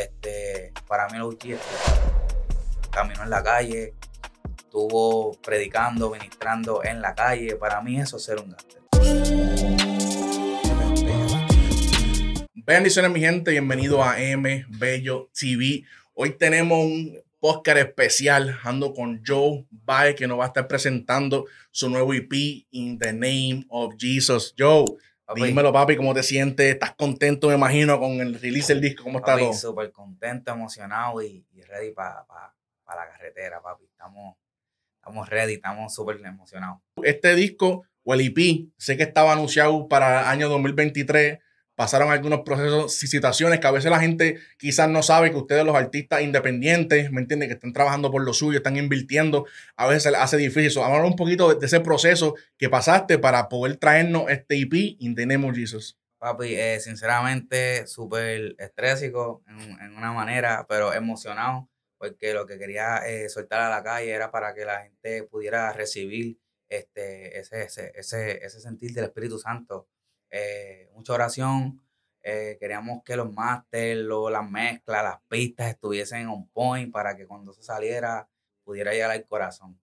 Este, para mí lo OG es en la calle, estuvo predicando, ministrando en la calle. Para mí eso es ser un Bendiciones mi gente, bienvenido a M Bello TV. Hoy tenemos un podcast especial, ando con Joe Baez que nos va a estar presentando su nuevo EP In the Name of Jesus. Joe, Dímelo, papi, ¿cómo te sientes? ¿Estás contento, me imagino, con el release del disco? ¿Cómo está papi, súper contento, emocionado y, ready para la carretera, papi. Estamos, estamos ready, estamos súper emocionados. Este disco, o el EP, sé que estaba anunciado para el año 2023 pasaron algunos procesos, y citaciones que a veces la gente quizás no sabe que ustedes los artistas independientes, ¿me entienden? Que están trabajando por lo suyo, están invirtiendo, a veces hace difícil. Hablar un poquito de, ese proceso que pasaste para poder traernos este IP In The Jesus. Papi, eh, sinceramente, súper estrésico en, una manera, pero emocionado, porque lo que quería eh, soltar a la calle era para que la gente pudiera recibir este, ese, ese, ese sentir del Espíritu Santo eh, mucha oración. Eh, queríamos que los masters, o las mezclas, las pistas estuviesen on point para que cuando se saliera pudiera llegar al corazón.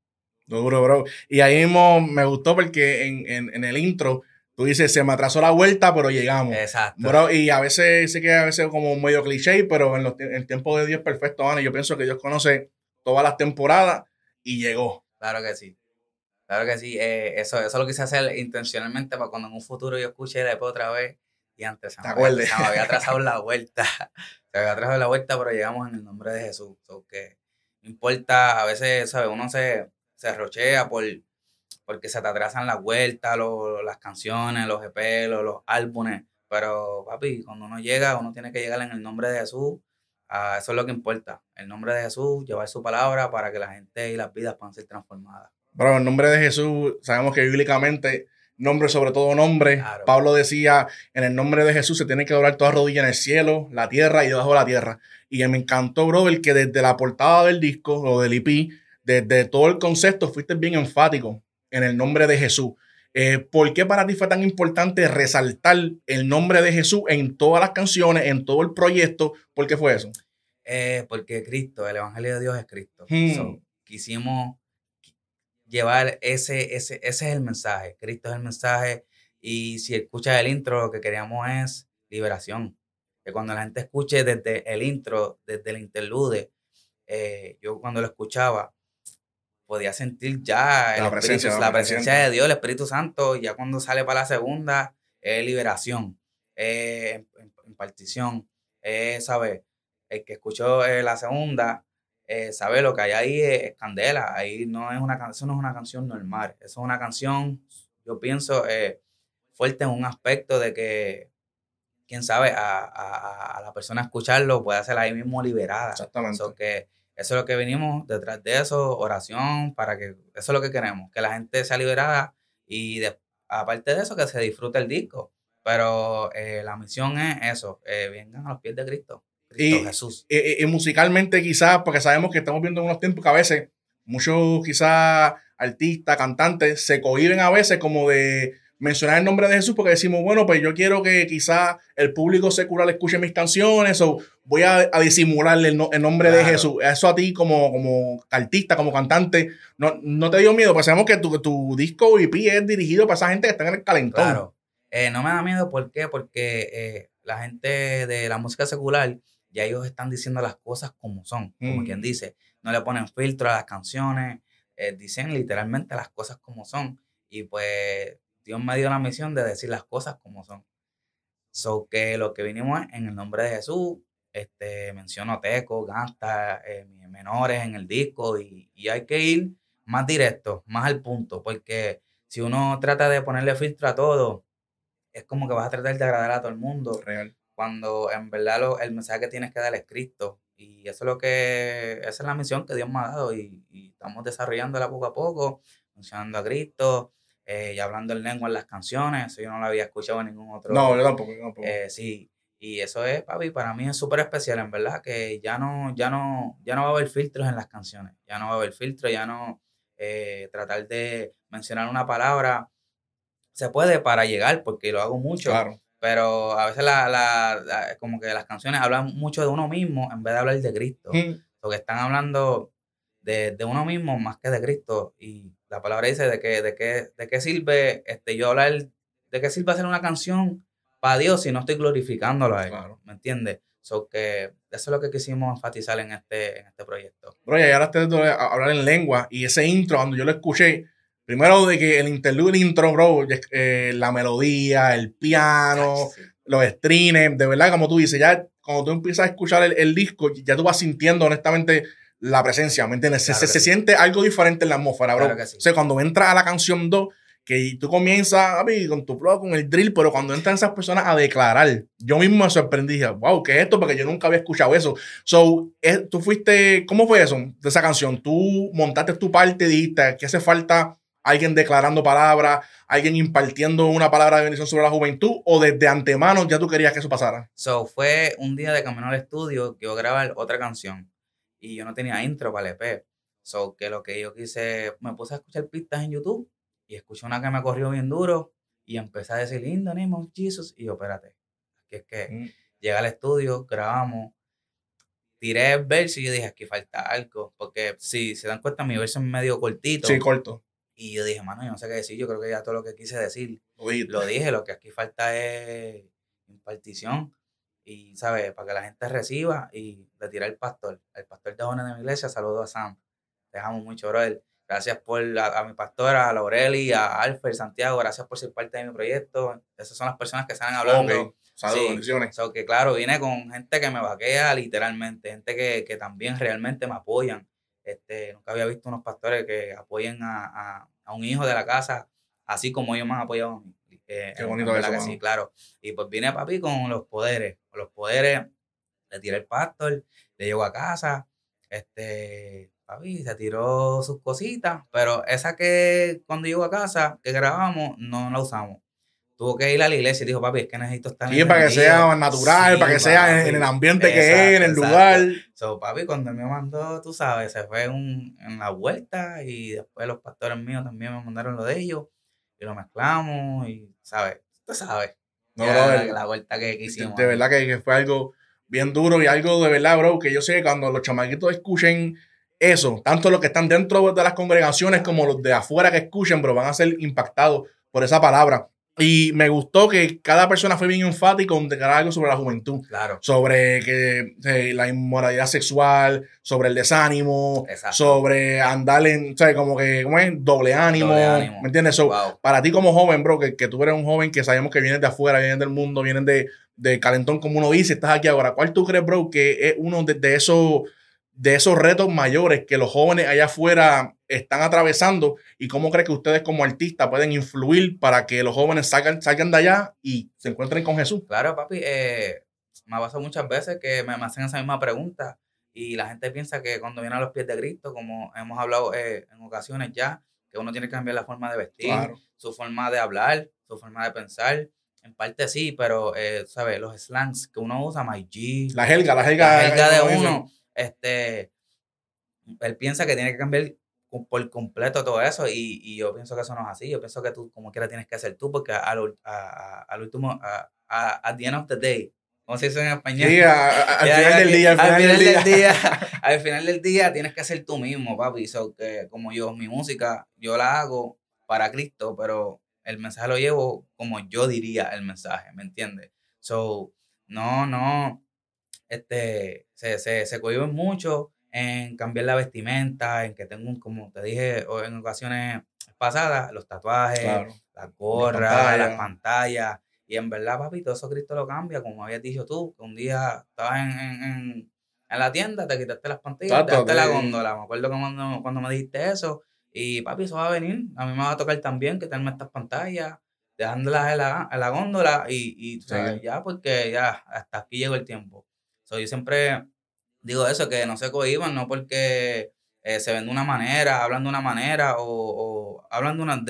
Duro, bro. Y ahí mismo me gustó porque en, el intro tú dices, se me atrasó la vuelta, pero llegamos. Exacto. Bro, y a veces sé que a veces como un medio cliché, pero en, el tiempo de Dios perfecto, Ana. Yo pienso que Dios conoce todas las temporadas y llegó. Claro que sí. Claro que sí, eh, eso, eso lo quise hacer intencionalmente para cuando en un futuro yo escuche la EP otra vez y antes se me, había, atrasado la vuelta, se había atrasado la vuelta, pero llegamos en el nombre de Jesús. que importa, a veces, ¿sabes? Uno se, se rochea por, porque se te atrasan las vueltas, las canciones, los EP, los, álbumes, pero papi, cuando uno llega, uno tiene que llegar en el nombre de Jesús. eso es lo que importa, el nombre de Jesús, llevar su palabra para que la gente y las vidas puedan ser transformadas. Bro, en nombre de Jesús, sabemos que bíblicamente, nombre sobre todo nombre. Pablo decía, en el nombre de Jesús se tiene que doblar toda rodilla en el cielo, la tierra y debajo de la tierra. Y me encantó, bro, el que desde la portada del disco o del IP, e desde todo el concepto, fuiste bien enfático en el nombre de Jesús. Eh, ¿Por qué para ti fue tan importante resaltar el nombre de Jesús en todas las canciones, en todo el proyecto? ¿Por qué fue eso? Eh, porque Cristo, el Evangelio de Dios es Cristo. Hmm. quisimos llevar ese, ese, es el mensaje, Cristo es el mensaje. Y si escuchas el intro, lo que queríamos es liberación. Que cuando la gente escuche desde el intro, desde el interlude, eh, yo cuando lo escuchaba, podía sentir ya la, presencia, de Dios, el Espíritu Santo, ya cuando sale para la segunda, es liberación, es eh, impartición, ¿sabes? El que escuchó eh, la segunda eh, sabe Lo que hay ahí es, candela, ahí no es una canción, no es una canción normal, eso es una canción, yo pienso, eh, fuerte en un aspecto de que, quién sabe, a, la persona escucharlo puede hacerla ahí mismo liberada. Exactamente. que eso es lo que venimos detrás de eso, oración, para que, eso es lo que queremos, que la gente sea liberada y aparte de eso, que se disfrute el disco. Pero eh, la misión es eso, vengan a los pies de Cristo. Eh, eh, y, musicalmente quizás, porque sabemos que estamos viendo unos tiempos que a veces muchos quizás artistas, cantantes, se cohiben a veces como de mencionar el nombre de Jesús porque decimos, bueno, pues yo quiero que quizás el público secular escuche mis canciones o voy a, disimularle el, nombre de Jesús. Eso a ti como, como artista, como cantante, no, no te dio miedo, Porque sabemos que tu, tu disco VIP es dirigido para esa gente que está en el calentón. Claro. Eh, no me da miedo, ¿por qué? Porque la gente de la música secular ya ellos están diciendo las cosas como son, como quien mm. dice. No le ponen filtro a las canciones, eh, dicen literalmente las cosas como son. Y pues Dios me dio la misión de decir las cosas como son. So que lo que vinimos es en el nombre de Jesús, este, menciono Teco, Gasta, eh, menores en el disco y, y hay que ir más directo, más al punto, porque si uno trata de ponerle filtro a todo, es como que vas a tratar de agradar a todo el mundo. Real cuando en verdad lo, el mensaje que tienes que dar es Cristo. Y eso es lo que, esa es la misión que Dios me ha dado y, y estamos desarrollándola poco a poco, mencionando a Cristo eh, y hablando en lengua en las canciones. Eso yo no lo había escuchado en ningún otro. No, yo tampoco, tampoco. Eh, sí, y eso es, papi, para mí es súper especial, en verdad, que ya no, ya, no, ya no va a haber filtros en las canciones, ya no va a haber filtros, ya no eh, tratar de mencionar una palabra. Se puede para llegar, porque lo hago mucho. Claro pero a veces la, la, como que las canciones hablan mucho de uno mismo en vez de hablar de Cristo. Porque están hablando de, uno mismo más que de Cristo. Y la palabra dice de que, de qué, de qué sirve este, yo hablar, de qué sirve hacer una canción para Dios si no estoy glorificándolo a él. ¿Me entiendes? So que eso es lo que quisimos enfatizar en este, en este proyecto. Bro, y ahora ustedes hablar en lengua y ese intro, cuando yo lo escuché, Primero de que el interlude, el intro, bro, eh, la melodía, el piano, los streams, de verdad, como tú dices, ya cuando tú empiezas a escuchar el, disco, ya tú vas sintiendo honestamente la presencia, ¿me entiendes? se, se siente algo diferente en la atmósfera, bro. O sea, cuando entras a la canción 2, que tú comienzas mí, con tu pro, con el drill, pero cuando entran esas personas a declarar, yo mismo me sorprendí, wow, ¿qué es esto? Porque yo nunca había escuchado eso. So, eh, tú fuiste, ¿cómo fue eso de esa canción? Tú montaste tu parte, dijiste, ¿qué hace falta alguien declarando palabras? alguien impartiendo una palabra de bendición sobre la juventud, o desde antemano ya tú querías que eso pasara? So, fue un día de camino al estudio que a grabar otra canción y yo no tenía intro para el EP. So, que lo que yo quise, me puse a escuchar pistas en YouTube y escuché una que me corrió bien duro y empecé a decir, lindo, ni Jesus, y yo, espérate, que es que mm. llega al estudio, grabamos, tiré el verso y yo dije, aquí falta algo, porque si se dan cuenta, mi verso es medio cortito. Sí, corto. Y yo dije, mano, yo no sé qué decir, yo creo que ya todo lo que quise decir lo dije, lo que aquí falta es impartición y, ¿sabes? Para que la gente reciba y le tire el pastor, El pastor de Jones de mi iglesia, saludos a Sam, dejamos mucho, brother. Gracias por a, mi pastor, a Laureli, a Alfred, Santiago, gracias por ser parte de mi proyecto. Esas son las personas que están hablando. Saludos, bendiciones. que claro, vine con gente que me vaquea literalmente, gente que también realmente me apoyan este, nunca había visto unos pastores que apoyen a, un hijo de la casa, así como ellos más han apoyado a mí. Eh, Qué bonito claro. Y pues vine a papi con los poderes. los poderes, le tiré el pastor, le llegó a casa, este, papi se tiró sus cositas, pero esa que cuando llego a casa, que grabamos, no la usamos tuvo que ir a la iglesia y dijo, papi, es que necesito estar en el para que sea natural, para que sea en el ambiente que es, en el lugar. So, papi, cuando me mandó, tú sabes, se fue en la vuelta y después los pastores míos también me mandaron lo de ellos y lo mezclamos y, ¿sabes? Tú sabes. No, la, vuelta que, hicimos. De, verdad que fue algo bien duro y algo de verdad, bro, que yo sé que cuando los chamaquitos escuchen eso, tanto los que están dentro de las congregaciones como los de afuera que escuchen, bro, van a ser impactados por esa palabra. Y me gustó que cada persona fue bien enfático en declarar algo sobre la juventud. Claro. Sobre que eh, la inmoralidad sexual, sobre el desánimo, sobre andar en, ¿sabes? Como que, ¿cómo es? Doble ánimo. Doble ánimo. ¿Me entiendes? Para ti como joven, bro, que, que, tú eres un joven que sabemos que vienes de afuera, vienes del mundo, vienes de, calentón como uno dice, estás aquí ahora. ¿Cuál tú crees, bro, que es uno de esos de esos retos mayores que los jóvenes allá afuera están atravesando y cómo cree que ustedes como artistas pueden influir para que los jóvenes salgan, salgan de allá y se encuentren con Jesús? Claro, papi, eh, me ha pasado muchas veces que me, hacen esa misma pregunta y la gente piensa que cuando viene a los pies de Cristo, como hemos hablado eh, en ocasiones ya, que uno tiene que cambiar la forma de vestir, su forma de hablar, su forma de pensar, en parte sí, pero, eh, ¿sabes? Los slangs que uno usa, my La la jerga. de uno. Este, él piensa que tiene que cambiar por completo todo eso y, y, yo pienso que eso no es así. Yo pienso que tú como quiera tienes que hacer tú porque al, a, a, al último, a, at the end of the day, ¿cómo se dice en español? al final del día. Al final del día. Al final del día tienes que hacer tú mismo, papi. So, que, como yo, mi música, yo la hago para Cristo, pero el mensaje lo llevo como yo diría el mensaje, ¿me entiendes? So, no, no, este, se, se, mucho en cambiar la vestimenta, en que tengo, como te dije en ocasiones pasadas, los tatuajes, la las las pantallas. Y en verdad, papi, todo eso Cristo lo cambia, como habías dicho tú, que un día estabas en, en, en, la tienda, te quitaste las pantallas, te quitaste la góndola. Me acuerdo cuando, cuando me dijiste eso. Y papi, eso va a venir. A mí me va a tocar también quitarme estas pantallas, dejándolas en la, góndola. Y, y ya, porque ya, hasta aquí llegó el tiempo yo siempre digo eso, que no se cohiban, no porque eh, se ven de una manera, hablan de una manera o, o hablan de una,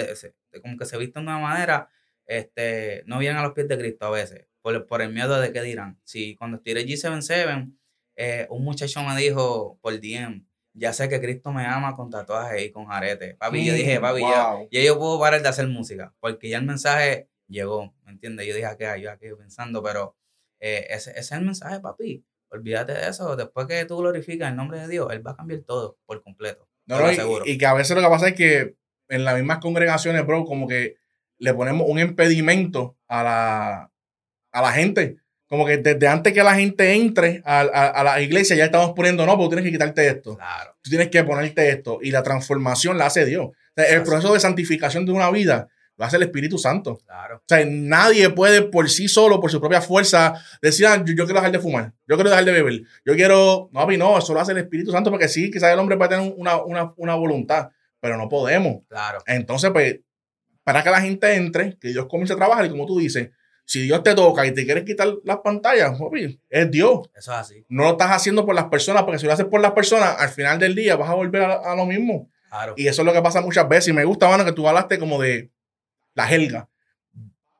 como que se visten de una manera, este, no vienen a los pies de Cristo a veces, por, el miedo de que dirán. Si cuando estuve G77, eh, un muchacho me dijo por DM, ya sé que Cristo me ama con tatuajes y con aretes Papi, yo dije, papi, mm, ya, yo puedo parar de hacer música, porque ya el mensaje llegó, ¿me entiendes? Yo dije, ¿a ah, ¿qué? Yo aquí ah, pensando, pero eh, ese, es el mensaje, papi. Olvídate de eso. Después que tú glorificas el nombre de Dios, Él va a cambiar todo por completo. No, y, que a veces lo que pasa es que en las mismas congregaciones, bro, como que le ponemos un impedimento a la, a la gente. Como que desde antes que la gente entre a, a, la iglesia, ya estamos poniendo, no, pues tienes que quitarte esto. Tú tienes que ponerte esto. Y la transformación la hace Dios. el proceso de santificación de una vida lo hace el Espíritu Santo. Claro. O sea, nadie puede por sí solo, por su propia fuerza, decir, ah, yo, quiero dejar de fumar, yo quiero dejar de beber, yo quiero. No, mí no, eso lo hace el Espíritu Santo, porque sí, quizás el hombre puede tener una, voluntad, pero no podemos. Claro. Entonces, pues, para que la gente entre, que Dios comience a trabajar, y como tú dices, si Dios te toca y te quieres quitar las pantallas, papi, es Dios. Eso es así. No lo estás haciendo por las personas, porque si lo haces por las personas, al final del día vas a volver a, lo mismo. Claro. Y eso es lo que pasa muchas veces. Y me gusta, mano, que tú hablaste como de la helga.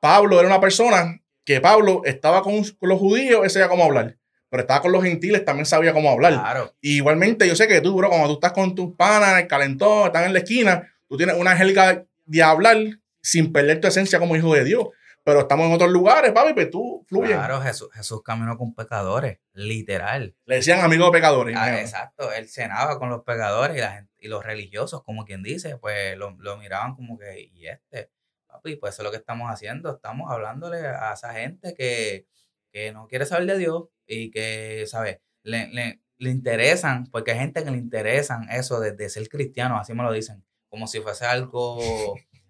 Pablo era una persona que Pablo estaba con, los judíos, ese sabía cómo hablar. Pero estaba con los gentiles, también sabía cómo hablar. Claro. Y igualmente, yo sé que tú, bro, cuando tú estás con tus panas, el calentón, están en la esquina, tú tienes una helga de hablar sin perder tu esencia como hijo de Dios. Pero estamos en otros lugares, papi, pero pues tú fluyes. Claro, Jesús, Jesús caminó con pecadores, literal. Le decían amigos de pecadores. Ah, exacto, él cenaba con los pecadores y, la y los religiosos, como quien dice, pues lo, lo miraban como que, ¿y este? Papi, pues eso es lo que estamos haciendo. Estamos hablándole a esa gente que, no quiere saber de Dios y que, ¿sabes? Le, interesan, porque hay gente que le interesan eso de, ser cristiano, así me lo dicen, como si fuese algo,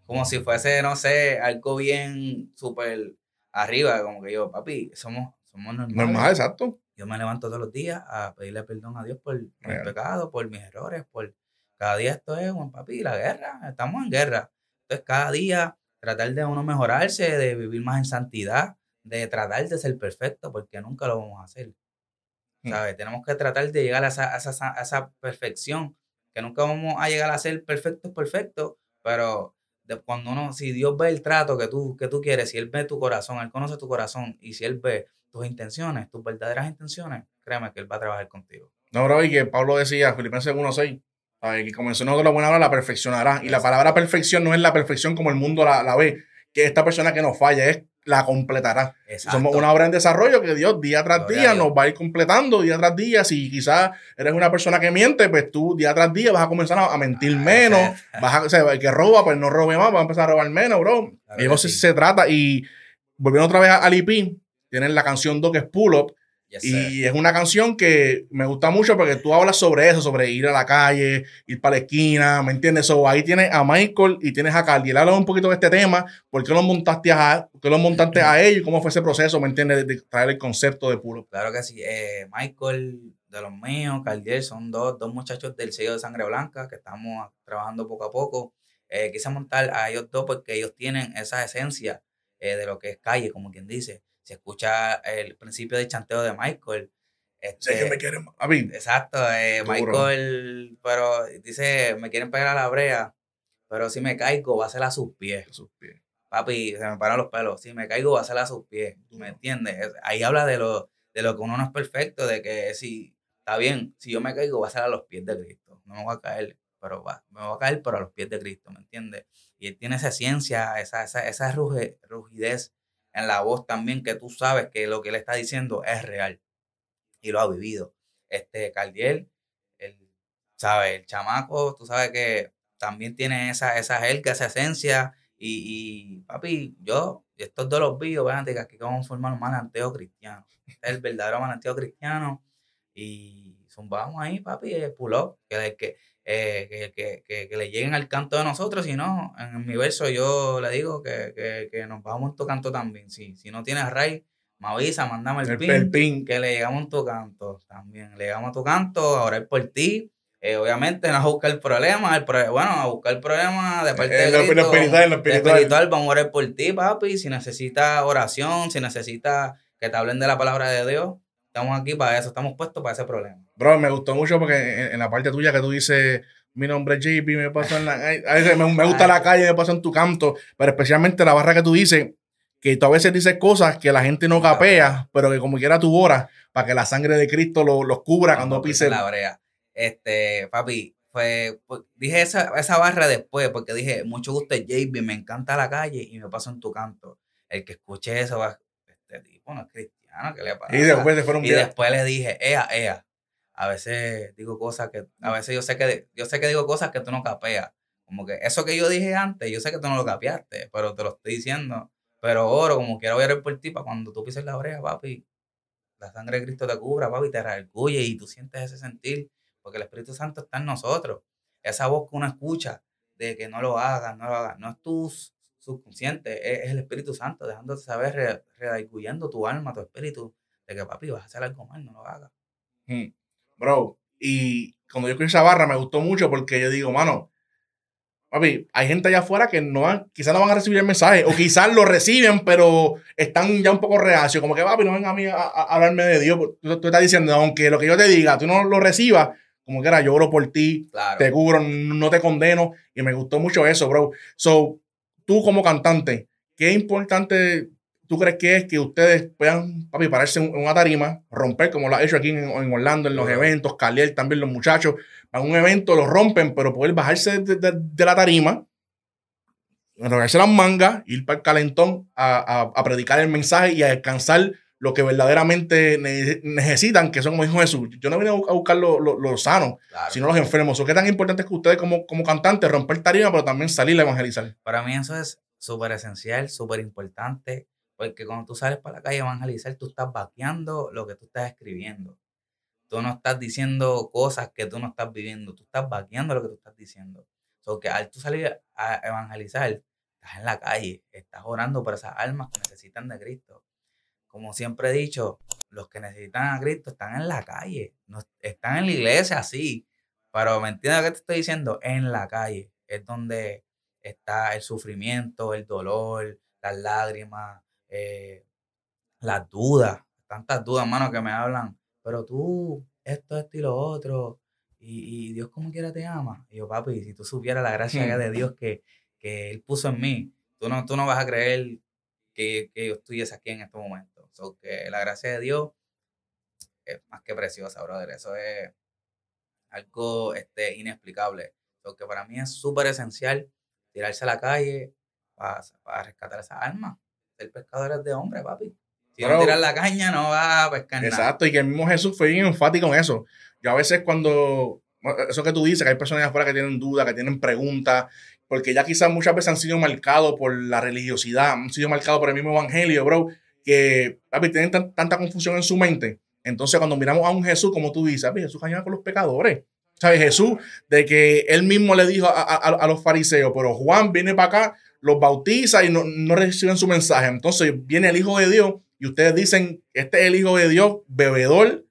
como si fuese, no sé, algo bien súper arriba, como que yo, papi, somos, somos normales. Normal, exacto. Yo me levanto todos los días a pedirle perdón a Dios por mis pecados, por mis errores, por... Cada día esto es, buen papi, la guerra, estamos en guerra. Entonces, cada día tratar de uno mejorarse, de vivir más en santidad, de tratar de ser perfecto, porque nunca lo vamos a hacer. Mm. ¿Sabes? Tenemos que tratar de llegar a esa, esa, perfección, que nunca vamos a llegar a ser perfectos, perfecto, pero de, cuando uno, si Dios ve el trato que tú, que tú quieres, si Él ve tu corazón, Él conoce tu corazón, y si Él ve tus intenciones, tus verdaderas intenciones, créeme que Él va a trabajar contigo. No, bro, y que Pablo decía, Filipenses 1.6, que comenzó en la buena hora la perfeccionará. Y la palabra perfección no es la perfección como el mundo la, la ve, que esta persona que nos falla es la completará. Somos una obra en desarrollo que Dios día tras día nos va a ir completando día tras día. Si quizás eres una persona que miente, pues tú día tras día vas a comenzar a mentir ah, menos. Vas a, o el que roba, pues no robe más, va a empezar a robar menos, bro. de Eso se trata. Y volviendo otra vez al IP, tienen la canción do que es Pull Up, y es una canción que me gusta mucho porque tú hablas sobre eso, sobre ir a la calle, ir para la esquina, ¿me entiendes? So, ahí tienes a Michael y tienes a Caldier, Él habla un poquito de este tema, ¿por qué lo montaste a, por qué lo montaste a ellos? ¿Cómo fue ese proceso, me entiendes, de, traer el concepto de puro? Claro que sí. Eh, Michael, de los míos, Cardiel, son dos, dos muchachos del sello de Sangre Blanca que estamos trabajando poco a poco. Eh, quise montar a ellos dos porque ellos tienen esa esencia eh, de lo que es calle, como quien dice se escucha el principio de chanteo de Michael. sé que este me quieren a mí. Exacto, eh, Michael, pero dice, me quieren pegar a la brea, pero si me caigo, va a ser a sus pies. A sus pies. Papi, se me paran los pelos, si me caigo, va a ser a sus pies, ¿me entiendes? Ahí habla de lo, de lo que uno no es perfecto, de que si está bien, si yo me caigo, va a ser a los pies de Cristo, no me voy a caer, pero va, me voy a caer, pero a los pies de Cristo, ¿me entiendes? Y él tiene esa ciencia, esa, esa, esa rugidez en la voz también, que tú sabes que lo que él está diciendo es real y lo ha vivido. Este Caldiel, el, El chamaco, tú sabes que también tiene esa, esa que esa esencia. Y, y papi, yo, estos dos los vean vean, que aquí vamos a formar un mananteo cristiano. el verdadero malanteo cristiano. Y zumbamos ahí, papi, el que que, eh, que, le lleguen al canto de nosotros, si no, en mi verso yo le digo que, que nos en tu canto también. Sí, si no tienes raíz, me avisa, mandame el, pin, que le llegamos en tu canto también. Le llegamos a tu canto a orar por ti. Eh, obviamente, no a buscar problemas, el problema bueno, a buscar problemas de parte eh, de espiritual, espiritual. vamos a orar por ti, papi. Si necesitas oración, si necesitas que te hablen de la palabra de Dios, Estamos aquí para eso, estamos puestos para ese problema. Bro, me gustó mucho porque en, la parte tuya que tú dices, mi nombre es JB, me pasó en la me, gusta la calle, me pasó en tu canto, pero especialmente la barra que tú dices, que tú a veces dices cosas que la gente no capea, pero que como quiera tu hora para que la sangre de Cristo los cubra cuando, cuando pise la brea. Este, papi, pues, dije esa, esa barra después porque dije, mucho gusto es JB, me encanta la calle y me paso en tu canto. El que escuche eso va, este tipo no es y después le dije, ea, ea. A veces digo cosas que, a veces yo sé que, yo sé que digo cosas que tú no capeas. Como que eso que yo dije antes, yo sé que tú no lo capeaste, pero te lo estoy diciendo. Pero oro, como quiero voy por ti, para cuando tú pises la oreja, papi, la sangre de Cristo te cubra, papi, te reargulle y tú sientes ese sentir, porque el Espíritu Santo está en nosotros. Esa voz que uno escucha de que no lo hagas, no lo hagas, no es tus subconsciente, e, es, el Espíritu Santo dejándote saber, redarguyendo tu alma, tu espíritu, de que papi, vas a hacer algo mal, no lo hagas. Bro, y cuando yo escuché esa barra me gustó mucho porque yo digo, mano, papi, hay gente allá afuera que no quizás no van a recibir el mensaje, o quizás lo reciben, pero están ya un poco reacios, como que papi, no venga a mí a, hablarme de Dios, tú, estás diciendo, aunque lo que yo te diga, tú no lo recibas, como que era, yo oro por ti, te cubro, no te condeno, y me gustó mucho eso, bro. So, tú como cantante, ¿qué importante tú crees que es que ustedes puedan, papi, pararse en una tarima, romper, como lo ha hecho aquí en, en Orlando, en los eventos, Caliel también, los muchachos, para un evento lo rompen, pero poder bajarse de, la tarima, enrogarse las mangas, ir para el calentón a, a predicar el mensaje y a alcanzar lo que verdaderamente necesitan, que son como de Jesús. Yo no vine a buscar los sanos, sino los enfermos. ¿Qué tan importante es que ustedes como, como cantantes romper tarima, pero también salir a evangelizar? Para mí eso es súper esencial, súper importante, porque cuando tú sales para la calle a evangelizar, tú estás vaqueando lo que tú estás escribiendo. Tú no estás diciendo cosas que tú no estás viviendo, tú estás vaqueando lo que tú estás diciendo. Porque al tú salir a evangelizar, estás en la calle, estás orando por esas almas que necesitan de Cristo como siempre he dicho, los que necesitan a Cristo están en la calle, no, están en la iglesia, así pero ¿me entiendes lo que te estoy diciendo? En la calle es donde está el sufrimiento, el dolor, las lágrimas, eh, las dudas, tantas dudas, hermano, que me hablan, pero tú, esto, esto y lo otro, y, Dios como quiera te ama. Y yo, papi, si tú supieras la gracia de Dios que, Él puso en mí, tú no, tú no vas a creer que, que yo estuviese aquí en este momento que la gracia de Dios es más que preciosa, brother. Eso es algo este, inexplicable. So que para mí es súper esencial tirarse a la calle para, rescatar esa alma. El pescador es de hombre, papi. Si no tiras la caña, no va a pescar nada. Exacto, y que el mismo Jesús fue bien enfático en eso. Yo a veces cuando eso que tú dices, que hay personas afuera que tienen dudas, que tienen preguntas, porque ya quizás muchas veces han sido marcados por la religiosidad, han sido marcados por el mismo evangelio, bro que papi, tienen tanta confusión en su mente. Entonces, cuando miramos a un Jesús, como tú dices, papi, Jesús cañaba con los pecadores. ¿Sabes? Jesús, de que él mismo le dijo a, los fariseos, pero Juan viene para acá, los bautiza y no, reciben su mensaje. Entonces, viene el Hijo de Dios y ustedes dicen, este es el Hijo de Dios, bebedor,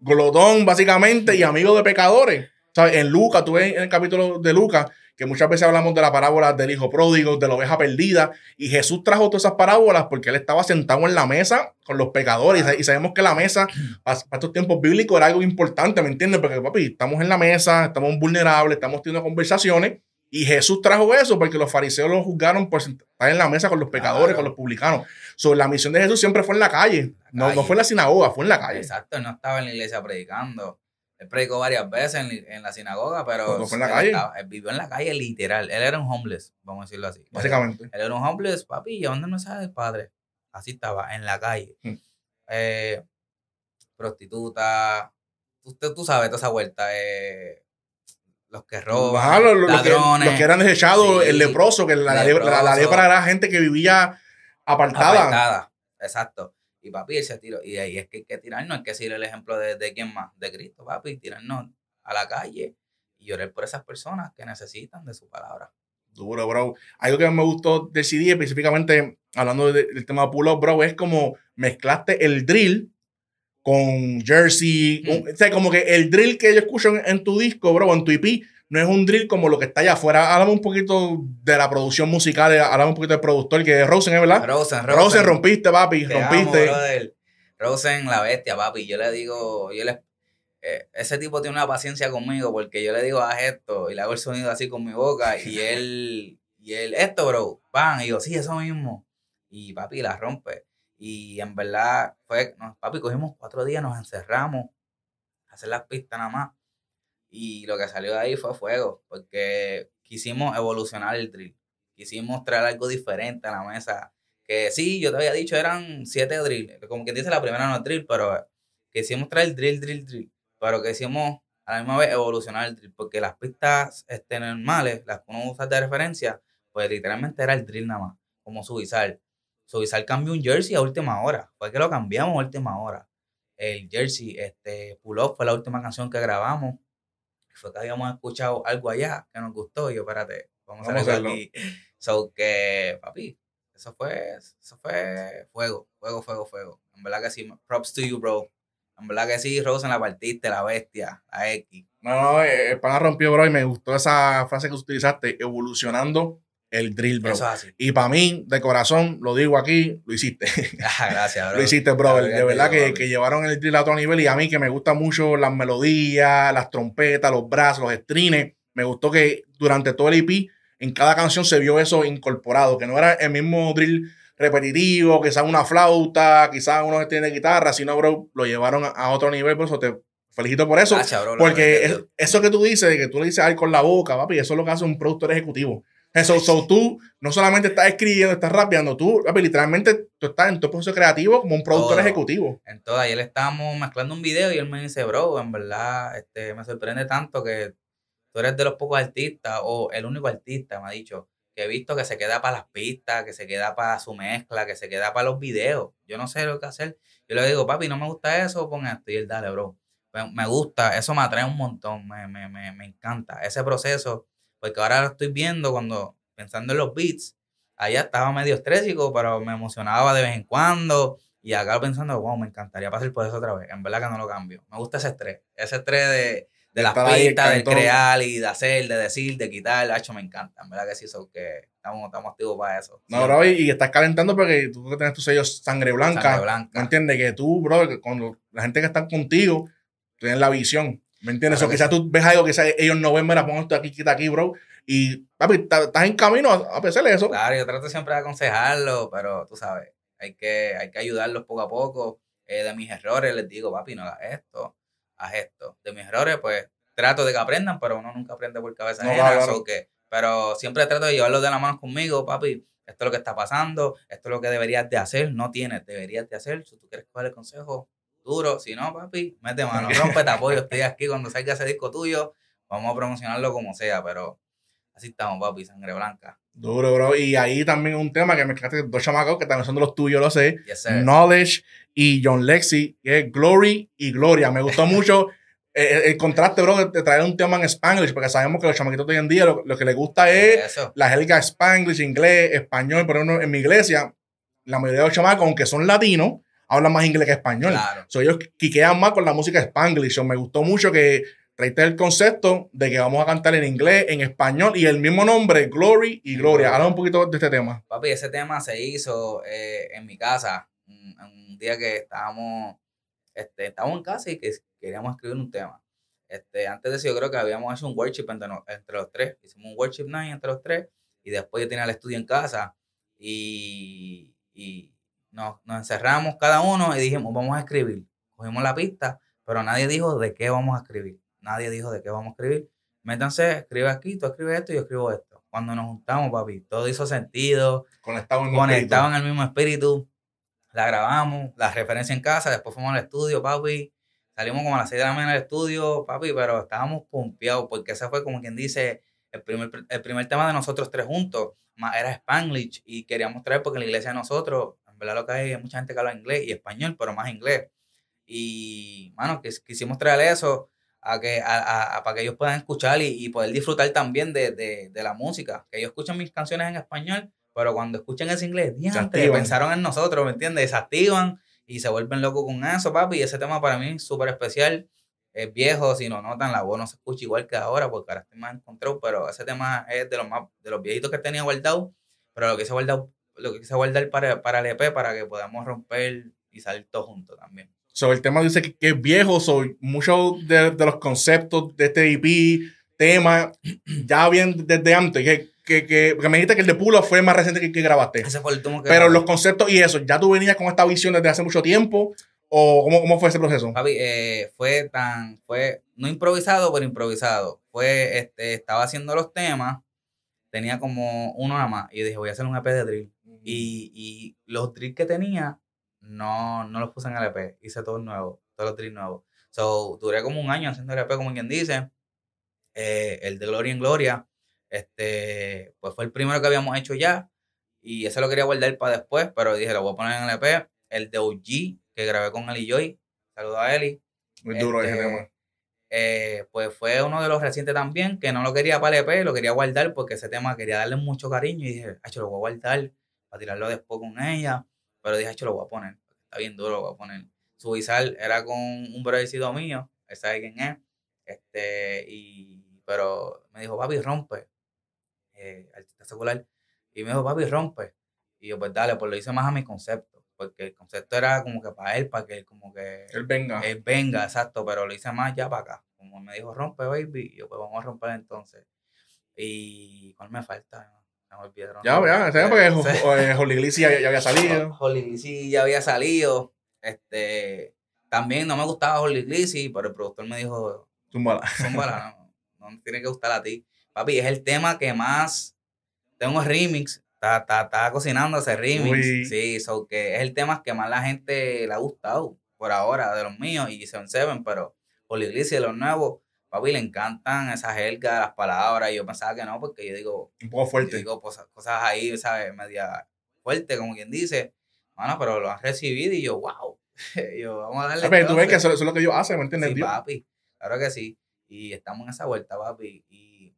glotón, básicamente, y amigo de pecadores. ¿Sabes? En Lucas, tú ves en el capítulo de Lucas, que muchas veces hablamos de la parábola del hijo pródigo, de la oveja perdida, y Jesús trajo todas esas parábolas porque él estaba sentado en la mesa con los pecadores, y sabemos que la mesa para estos tiempos bíblicos era algo importante, ¿me entiendes? Porque papi, estamos en la mesa, estamos vulnerables, estamos teniendo conversaciones, y Jesús trajo eso porque los fariseos lo juzgaron por estar en la mesa con los pecadores, con los publicanos. Sobre la misión de Jesús siempre fue en la calle, no, calle. no fue en la sinagoga, fue en la calle. Exacto, no estaba en la iglesia predicando. Él predicó varias veces en, la sinagoga, pero. vivió en la calle, literal. Él era un homeless, vamos a decirlo así. Básicamente. Él, era un homeless, papi, ¿y dónde se sabe el padre. Así estaba, en la calle. prostituta. Usted, tú sabes toda esa vuelta. los que roban. los, ladrones, los, que, eran desechados, el leproso, que la, la, la, lepra era gente que vivía apartada. Apartada, exacto. Y papi, él se tiró. Y ahí es que hay que tirarnos, hay que seguir el ejemplo de, de quién más, de Cristo, papi, tirarnos a la calle y llorar por esas personas que necesitan de su palabra. Duro, bro. Algo que me gustó decidir específicamente hablando del tema de pull-up, bro, es como mezclaste el drill con jersey. Mm. como que el drill que yo escucho en, en tu disco, bro, en tu EP, no es un drill como lo que está allá afuera. Háblame un poquito de la producción musical, eh, háblame un poquito del productor, que es Rosen, ¿verdad? Rosen, Rosen. Rosen rompiste, papi, rompiste. Rosen, la bestia, papi. Yo le digo, yo le, eh, ese tipo tiene una paciencia conmigo porque yo le digo, haz esto y le hago el sonido así con mi boca y él, y él, esto, bro, van. Y yo, sí, eso mismo. Y papi la rompe. Y en verdad, fue, papi, cogimos cuatro días, nos encerramos, a hacer las pistas nada más. Y lo que salió de ahí fue fuego, porque quisimos evolucionar el drill. Quisimos traer algo diferente a la mesa. Que sí, yo te había dicho, eran siete drills. Como quien dice, la primera no es drill, pero quisimos traer drill, drill, drill. Pero quisimos a la misma vez evolucionar el drill, porque las pistas este, normales, las que uno usa de referencia, pues literalmente era el drill nada más, como Subizar. Subizar cambió un jersey a última hora, fue que lo cambiamos a última hora. El jersey, este, Pull Up fue la última canción que grabamos, fue que habíamos escuchado algo allá que nos gustó yo, espérate, vamos, a hacerlo So que, papi, eso fue, eso fue fuego, fuego, fuego, fuego. En verdad que sí, props to you, bro. En verdad que sí, en la partiste, la bestia, la X. No, no, eh, el pan rompió, bro, y me gustó esa frase que utilizaste, evolucionando el drill, bro. Y para mí, de corazón, lo digo aquí, lo hiciste. Ah, gracias, bro. lo hiciste, bro. de verdad que, que, llevaron el drill a otro nivel y a mí que me gustan mucho las melodías, las trompetas, los brazos, los strings. Me gustó que durante todo el EP, en cada canción se vio eso incorporado, que no era el mismo drill repetitivo, quizás una flauta, quizás uno strings de guitarra, sino, bro, lo llevaron a otro nivel, por eso te felicito por eso. Gracias, bro, porque eso que tú dices, que tú le dices algo con la boca, papi, eso es lo que hace un productor ejecutivo eso, tú no solamente estás escribiendo, estás rapeando, tú literalmente tú estás en tu proceso creativo como un productor ejecutivo. En todo, ayer estábamos mezclando un video y él me dice, bro, en verdad este, me sorprende tanto que tú eres de los pocos artistas o el único artista, me ha dicho, que he visto que se queda para las pistas, que se queda para su mezcla, que se queda para los videos. Yo no sé lo que hacer. Yo le digo, papi, no me gusta eso, pon esto y él, dale, bro. Me gusta, eso me atrae un montón, me, me, me, me encanta. Ese proceso porque ahora estoy viendo cuando, pensando en los beats, allá estaba medio estrésico, pero me emocionaba de vez en cuando. Y acá pensando, wow, me encantaría pasar por eso otra vez. En verdad que no lo cambio. Me gusta ese estrés. Ese estrés de, de las pistas, de crear y de hacer, de decir, de quitar. hecho, me encanta. En verdad que sí, que estamos, estamos activos para eso. No, bro, y, estás calentando porque tú que tienes tus sellos sangre blanca. Sangre blanca. ¿Me entiendes? Que tú, bro, cuando la gente que está contigo, tienes la visión. ¿Me entiendes? O quizás tú ves algo que ellos no ven, la pongo esto aquí, quita aquí, bro. Y, papi, estás en camino a, pesar eso. Claro, yo trato siempre de aconsejarlo, pero tú sabes, hay que, hay que ayudarlos poco a poco. Eh, de mis errores les digo, papi, no hagas esto, haz esto. De mis errores, pues, trato de que aprendan, pero uno nunca aprende por cabeza pero siempre trato de llevarlos de la mano conmigo, papi, esto es lo que está pasando, esto es lo que deberías de hacer, no tienes, deberías de hacer. Si tú quieres coger el consejo, duro. Si no, papi, mete mano, rompe, te apoyo. Estoy aquí cuando salga ese disco tuyo. Vamos a promocionarlo como sea, pero así estamos, papi, sangre blanca. Duro, bro. Y ahí también un tema que me quedaste dos chamacos que también son de los tuyos, lo sé. Knowledge y John Lexi, que es Glory y Gloria. Me gustó mucho eh, eh, el, contraste, bro, de traer un tema en Spanglish, porque sabemos que los chamaquitos de hoy en día lo, que les gusta es la jerga Spanglish, inglés, español. Por ejemplo, en mi iglesia, la mayoría de los chamacos, aunque son latinos, hablan más inglés que español. Claro. So, ellos quiquean más con la música spanglish. me gustó mucho que traiste el concepto de que vamos a cantar en inglés, en español y el mismo nombre, Glory y Gloria. Habla un poquito de este tema. Papi, ese tema se hizo eh, en mi casa, un, día que estábamos, este, en casa y queríamos escribir un tema. Este, antes de eso yo creo que habíamos hecho un worship entre, los tres. Hicimos un worship night entre los tres y después yo tenía el estudio en casa y nos, encerramos cada uno y dijimos, vamos a escribir. Cogimos la pista, pero nadie dijo de qué vamos a escribir. Nadie dijo de qué vamos a escribir. Métanse, escribe aquí, tú escribe esto y yo escribo esto. Cuando nos juntamos, papi, todo hizo sentido. Conectado en, el mismo espíritu. La grabamos, la referencia en casa, después fuimos al estudio, papi. Salimos como a las 6 de la mañana del estudio, papi, pero estábamos pompeados porque ese fue como quien dice el primer, el primer tema de nosotros tres juntos. Era Spanglish y queríamos traer porque la iglesia de nosotros ¿verdad? Lo que hay mucha gente que habla inglés y español, pero más inglés. Y, mano, que quisimos traer eso a que, a, a, para que ellos puedan escuchar y, poder disfrutar también de, de, de, la música. Que ellos escuchan mis canciones en español, pero cuando escuchan ese inglés, diante, pensaron en nosotros, ¿me entiendes? Desactivan y se vuelven locos con eso, papi. Y ese tema para mí es súper especial. Es viejo, si no notan, la voz no se escucha igual que ahora, porque ahora estoy más encontrado, pero ese tema es de los, más, de los viejitos que tenía guardado, pero lo que hice guardado lo que quise guardar para, el EP para que podamos romper y salir todos juntos también. sobre el tema dice que, es viejo, soy. muchos de, los conceptos de este EP, tema, ya bien desde antes, que, que, me dijiste que el de Pulo fue más reciente que, que grabaste. Ese fue el que Pero los conceptos y eso, ¿ya tú venías con esta visión desde hace mucho tiempo? ¿O cómo, cómo fue ese proceso? Papi, eh, fue tan, fue, no improvisado, pero improvisado. Fue, este, estaba haciendo los temas, tenía como uno nada más, y dije, voy a hacer un EP de drill y, los drills que tenía, no, no los puse en LP. E hice todo nuevo, todos los drills nuevos. So, duré como un año haciendo LP, e como quien dice. Eh, el de Gloria en Gloria, este, pues fue el primero que habíamos hecho ya. Y ese lo quería guardar para después, pero dije, lo voy a poner en LP. E el de OG, que grabé con Eli Joy. Saludo a Eli. Muy duro ese tema. Este, eh, pues fue uno de los recientes también, que no lo quería para el lo quería guardar porque ese tema quería darle mucho cariño y dije, lo voy a guardar para tirarlo después con ella. Pero dije, hecho, lo voy a poner. Está bien duro, lo voy a poner. Su visal era con un parecido mío, él sabe quién es. Este, y, pero me dijo, papi, rompe. Eh, artista secular. Y me dijo, papi, rompe. Y yo, pues dale, pues lo hice más a mi concepto. Porque el concepto era como que para él, para que él como que... Él venga. Él venga, exacto, pero lo hice más ya para acá. Como me dijo, rompe, baby. Y yo, pues vamos a romper entonces. ¿Y cuál me falta? No Ya, ya, ¿sabes? porque eh, Holy Glee ya, había salido. Holy Glee ya había salido. Este, también no me gustaba Holy Glee, pero el productor me dijo... Zumbala. Zumbala, no, no tiene que gustar a ti. Papi, es el tema que más... Tengo remix, está, cocinando ese remix. Sí, so que es el tema que más la gente le ha gustado por ahora, de los míos y Seven Seven, pero Holy Glee, de los nuevos papi, le encantan esas jergas, las palabras, y yo pensaba que no, porque yo digo... Un poco fuerte. digo cosas, cosas ahí, ¿sabes? Media fuerte, como quien dice. Bueno, pero lo han recibido y yo, wow. yo, vamos a darle... Ah, pero tú ves que eso, es lo que ellos hacen, ¿me entiendes? Sí, papi, claro que sí. Y estamos en esa vuelta, papi. Y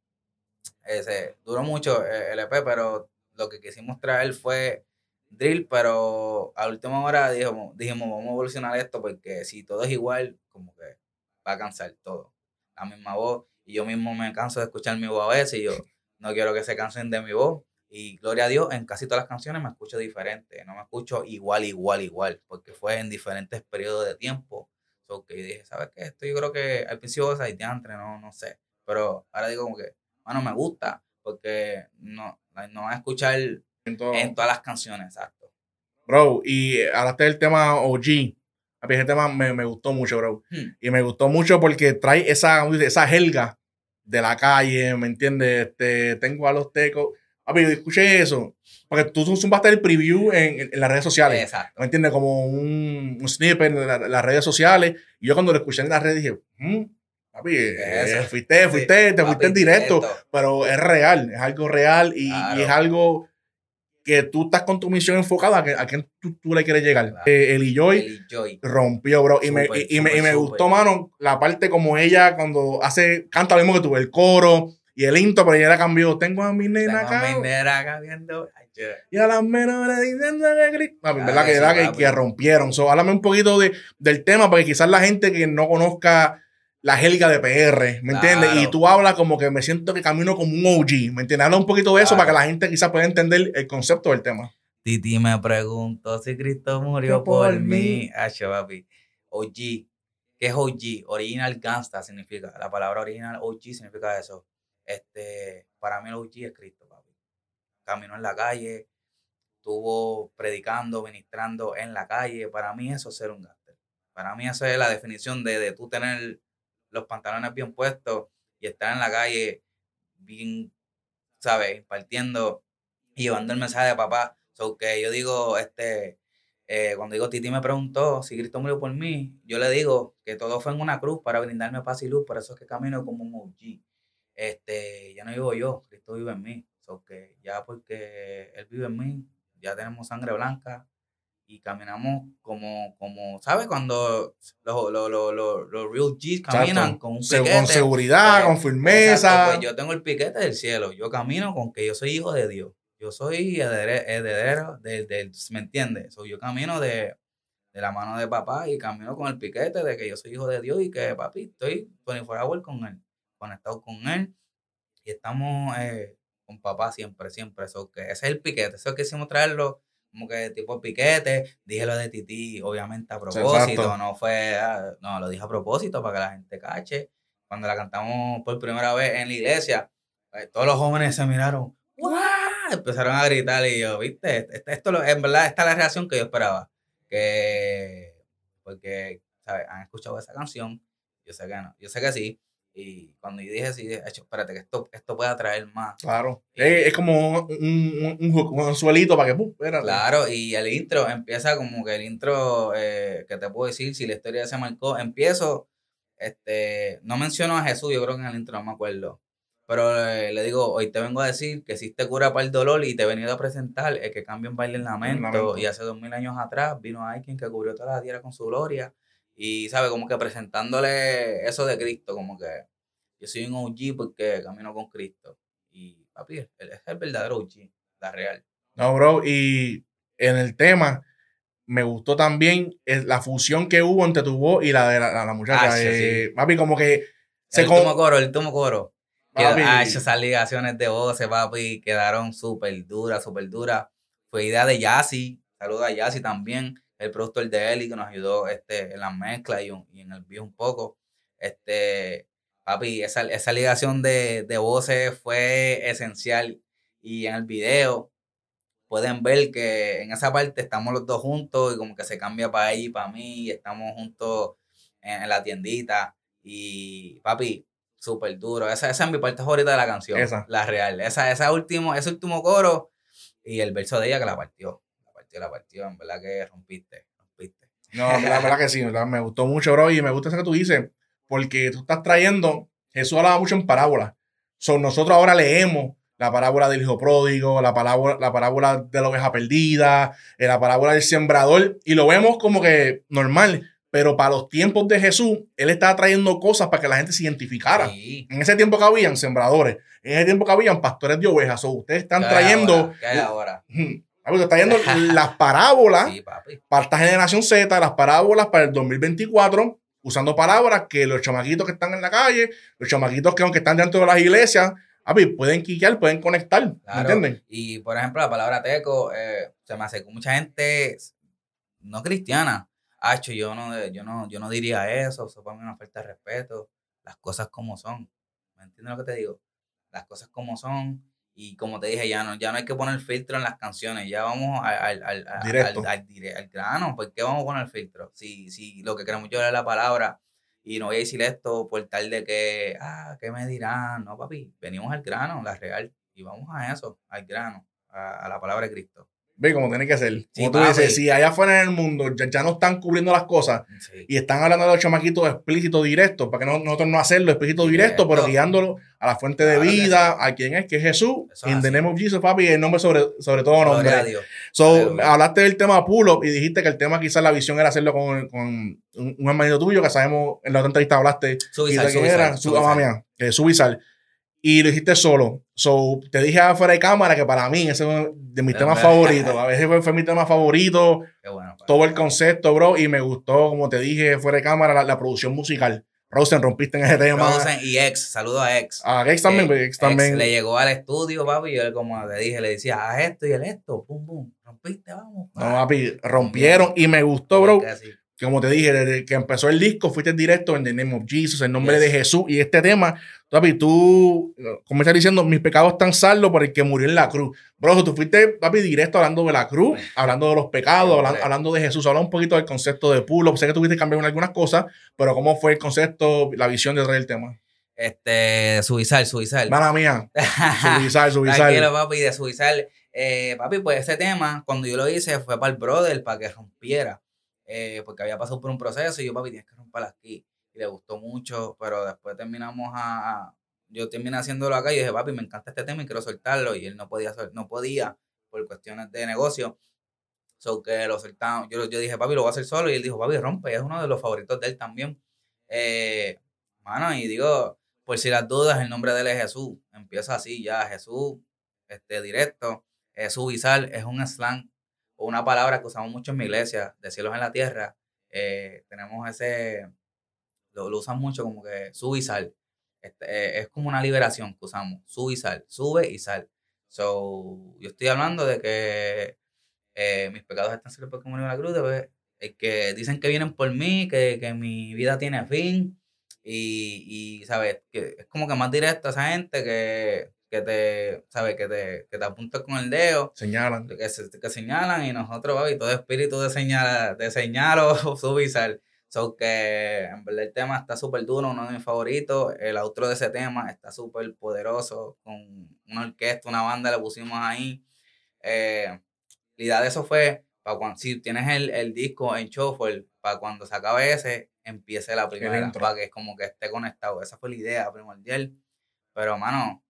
ese, duró mucho e-, el EP, pero lo que quisimos traer fue drill, pero a última hora dijimos, dijimos, vamos a evolucionar esto porque si todo es igual, como que va a cansar todo la misma voz. Y yo mismo me canso de escuchar mi voz a veces y yo no quiero que se cansen de mi voz. Y gloria a Dios, en casi todas las canciones me escucho diferente. No me escucho igual, igual, igual, porque fue en diferentes periodos de tiempo. So, que dije, ¿sabes que Esto yo creo que al principio es sea, no, no sé. Pero ahora digo como que, no me gusta, porque no, no va a escuchar en, todas las canciones, exacto. Bro, y ahora está el tema OG. A ese tema me, me gustó mucho, bro. Hmm. Y me gustó mucho porque trae esa, esa helga de la calle, ¿me entiendes? Este, tengo a los tecos. Papi, yo escuché eso. Porque tú zumbaste el preview en, en las redes sociales. Exacto. ¿Me entiendes? Como un, un snippet en las redes sociales. Y yo cuando lo escuché en las redes dije, mmm. Papi, eh, fuiste, fuiste, te fuiste en directo, pero es real, es algo real y, y es algo que tú estás con tu misión enfocada a, quién tú, le quieres llegar. Eh, el Joy rompió, bro. y, me, gustó, mano, la parte como ella cuando hace, canta lo mismo que tú, el coro y el intro, pero ella la cambió. Tengo a mi nena acá. A mi nena acá Y a las menores diciendo ah, que La verdad que, que, rompieron. So, háblame un poquito de, del tema, porque quizás la gente que no conozca la jerga de PR, ¿me entiendes? Y tú hablas como que me siento que camino como un OG, ¿me entiendes? Habla un poquito de eso para que la gente quizás pueda entender el concepto del tema. Titi me preguntó si Cristo murió por, mí. Ah, papi. OG. ¿Qué es OG? Original Gangsta significa. La palabra original OG significa eso. Este, para mí el OG es Cristo, papi. Caminó en la calle, estuvo predicando, ministrando en la calle. Para mí eso es ser un gangster. Para mí eso es la definición de, de tú tener los pantalones bien puestos y estar en la calle bien, ¿sabes? Partiendo y llevando el mensaje de papá. So que yo digo, este, eh, cuando digo Titi me preguntó si Cristo murió por mí, yo le digo que todo fue en una cruz para brindarme paz y luz, por eso es que camino como un OG. Este, ya no vivo yo, Cristo vive en mí. So que ya porque Él vive en mí, ya tenemos sangre blanca, y caminamos como, como ¿sabes? Cuando los, real G's caminan con un piquete. Con seguridad, pues, con firmeza. Pues, yo tengo el piquete del cielo. Yo camino con que yo soy hijo de Dios. Yo soy heredero del, ¿me entiendes? So, yo camino de, de, la mano de papá y camino con el piquete de que yo soy hijo de Dios y que papi, estoy 24 hours con él, conectado con él. Y estamos eh, con papá siempre, siempre. eso que ese es el piquete. Eso que hicimos traerlo como que tipo piquete, dije lo de Titi, obviamente a propósito, no fue, ah, no, lo dije a propósito para que la gente cache. Cuando la cantamos por primera vez en la iglesia, pues, todos los jóvenes se miraron, ¡Wow! empezaron a gritar y yo, viste, este, este, esto, en verdad esta es la reacción que yo esperaba, que porque, ¿sabes? Han escuchado esa canción, yo sé que no, yo sé que sí, y cuando yo dije así, hecho, espérate, que esto, esto puede atraer más. Claro. es, como un, un, un, suelito para que, ¡pum! Claro, y el intro empieza como que el intro, eh, que te puedo decir, si la historia se marcó, empiezo, este, no menciono a Jesús, yo creo que en el intro no me acuerdo. Pero eh, le digo, hoy te vengo a decir que te cura para el dolor y te he venido a presentar el que cambia un baile en la mente Y hace dos mil años atrás vino alguien que cubrió toda la tierra con su gloria y, sabe, Como que presentándole eso de Cristo, como que yo soy un OG porque camino con Cristo. Y, papi, es el, verdadero OG, la real. No, bro, y en el tema, me gustó también eh, la fusión que hubo entre tu voz y la de la, muchacha. Eh, papi, como que. Se el tomo coro, el tomo coro. esas ligaciones de voces, papi, quedaron súper duras, súper duras. Fue idea de Yassi. Saluda a Yassi también el productor de Eli que nos ayudó este, en la mezcla y, y, en el video un poco. Este, papi, esa, ligación de, voces fue esencial y en el video pueden ver que en esa parte estamos los dos juntos y como que se cambia para ella y para mí estamos juntos en, la tiendita y papi, súper duro. Esa, es mi parte favorita de la canción, la real. Esa, esa último, ese último coro y el verso de ella que la partió la partida, En verdad que rompiste, rompiste. No, la verdad que sí, me gustó mucho, bro. Y me gusta eso que tú dices, porque tú estás trayendo, Jesús hablaba mucho en parábolas. nosotros ahora leemos la parábola del hijo pródigo, la parábola, la parábola de la oveja perdida, eh, la parábola del sembrador, y lo vemos como que normal. Pero para los tiempos de Jesús, él estaba trayendo cosas para que la gente se identificara. En ese tiempo que habían sembradores, en ese tiempo que habían pastores de ovejas, o ustedes están trayendo. Ah, está yendo las parábolas para esta generación Z, las parábolas para el 2024, usando parábolas que los chamaquitos que están en la calle, los chamaquitos que aunque están dentro de las iglesias, pueden quiquear, pueden conectar, claro. ¿entienden? Y por ejemplo, la palabra teco, eh, se me hace mucha gente no cristiana. Hacho, yo no, eh, yo no, yo no diría eso, eso para es una falta de respeto. Las cosas como son. ¿Me entiendes lo que te digo? Las cosas como son. Y como te dije, ya no, ya no hay que poner filtro en las canciones, ya vamos al, al, grano. ¿Por qué vamos a poner filtro? Si, si lo que queremos yo es la palabra y no voy a decir esto por tal de que, ah, ¿qué me dirán? No, papi, venimos al grano, la real, y vamos a eso, al grano, a la palabra de Cristo. Ve como tiene que ser. tú dices, si allá afuera en el mundo ya, no están cubriendo las cosas y están hablando de los chamaquitos explícitos directos, para que nosotros no hacerlo explícito directo, pero guiándolo a la fuente de vida, a quien es, que es Jesús. En the name of Jesus, papi, el nombre sobre, sobre todo nombre. So, hablaste del tema Pulo y dijiste que el tema quizás la visión era hacerlo con, un, hermanito tuyo que sabemos, en la otra entrevista hablaste. y que su era, y lo hiciste solo. So, te dije afuera de cámara que para mí ese es de mis temas favoritos. A veces fue, mi tema favorito. Qué bueno, pues. todo el concepto, bro. Y me gustó, como te dije fuera de cámara, la, producción musical. Rosen, rompiste en ese tema. Rosen y ex, saludo a ex. A ex también, pues, ex, también. le llegó al estudio, papi, y él, como te dije, le decía, haz esto y el esto, pum, pum, rompiste, vamos. No, ah. papi, rompieron y me gustó, bro como te dije, desde que empezó el disco, fuiste en directo en The Name of Jesus, en nombre de Jesús. Y este tema, papi, tú, como estás diciendo, mis pecados están salvos por el que murió en la cruz. Bro, tú fuiste, papi, directo hablando de la cruz, hablando de los pecados, hablando, de Jesús. Habla un poquito del concepto de pulo. Sé que tuviste que cambiar algunas cosas, pero ¿cómo fue el concepto, la visión detrás del tema? Este, suizar, suizar. Mala mía. suizar, suizar. Tranquilo, papi, de suizar. Eh, papi, pues este tema, cuando yo lo hice, fue para el brother, para que rompiera eh, porque había pasado por un proceso y yo, papi, tienes que romperla aquí. Y le gustó mucho, pero después terminamos a, yo terminé haciéndolo acá y dije, papi, me encanta este tema y quiero soltarlo. Y él no podía, no podía por cuestiones de negocio. So que lo soltamos. Yo, yo dije, papi, lo voy a hacer solo. Y él dijo, papi, rompe. es uno de los favoritos de él también. Eh, mano, y digo, por si las dudas, el nombre de él es Jesús. Empieza así ya, Jesús, este, directo. Jesús Izal es un slang una palabra que usamos mucho en mi iglesia, de cielos en la tierra, eh, tenemos ese, lo, usan mucho como que sube y sal. Este, eh, es como una liberación que usamos, sube y sal, sube y sal. So, yo estoy hablando de que eh, mis pecados están siempre como en la cruz, que, dicen que vienen por mí, que, mi vida tiene fin. Y, y, ¿sabes? Que es como que más directo a esa gente que que te, sabe Que te, que te apuntas con el dedo. Señalan. Que, que señalan y nosotros, baby, todo espíritu de De señal. O subizar. So que en verdad el tema está súper duro, uno de mis favoritos. El outro de ese tema está súper poderoso, con una orquesta, una banda, le pusimos ahí. Eh, la idea de eso fue, para cuando, si tienes el, el disco en shuffle, para cuando se acabe ese, empiece la primera, para que es como que esté conectado. Esa fue la idea primordial. Pero, mano,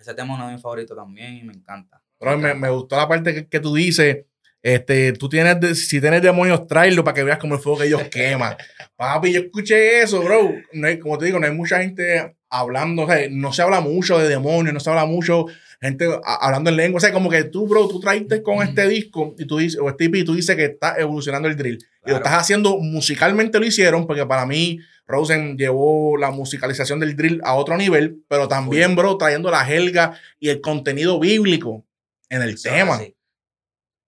ese tema es uno de mis favoritos también y me encanta. Bro, me, me, gustó la parte que, que, tú dices. Este, tú tienes, si tienes demonios, tráelo para que veas como el fuego que ellos queman. Papi, yo escuché eso, bro. No como te digo, no hay mucha gente hablando, no se habla mucho de demonios, no se habla mucho gente hablando en lengua. O sea, como que tú, bro, tú traiste con este disco y tú dices, o este y e tú dices que está evolucionando el drill. Y lo estás haciendo musicalmente, lo hicieron, porque para mí Rosen llevó la musicalización del drill a otro nivel, pero también, bro, trayendo la jerga y el contenido bíblico en el tema. Eso